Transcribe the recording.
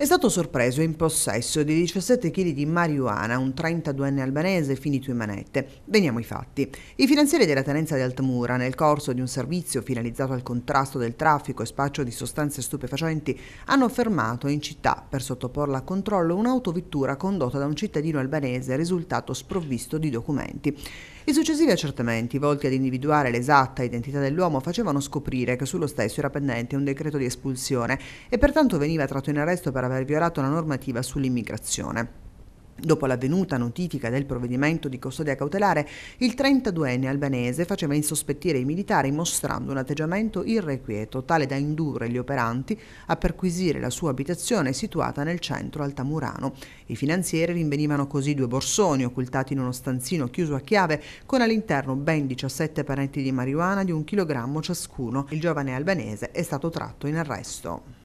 È stato sorpreso in possesso di 17 kg di marijuana, un 32enne albanese finito in manette. Veniamo ai fatti. I finanzieri della tenenza di Altamura, nel corso di un servizio finalizzato al contrasto del traffico e spaccio di sostanze stupefacenti, hanno fermato in città per sottoporla a controllo un'autovettura condotta da un cittadino albanese risultato sprovvisto di documenti. I successivi accertamenti, volti ad individuare l'esatta identità dell'uomo, facevano scoprire che sullo stesso era pendente un decreto di espulsione e pertanto veniva tratto in arresto per aver aver violato la normativa sull'immigrazione. Dopo l'avvenuta notifica del provvedimento di custodia cautelare, il 32enne albanese faceva insospettire i militari mostrando un atteggiamento irrequieto, tale da indurre gli operanti a perquisire la sua abitazione situata nel centro altamurano. I finanzieri rinvenivano così due borsoni occultati in uno stanzino chiuso a chiave, con all'interno ben 17 parenti di marijuana di un chilogrammo ciascuno. Il giovane albanese è stato tratto in arresto.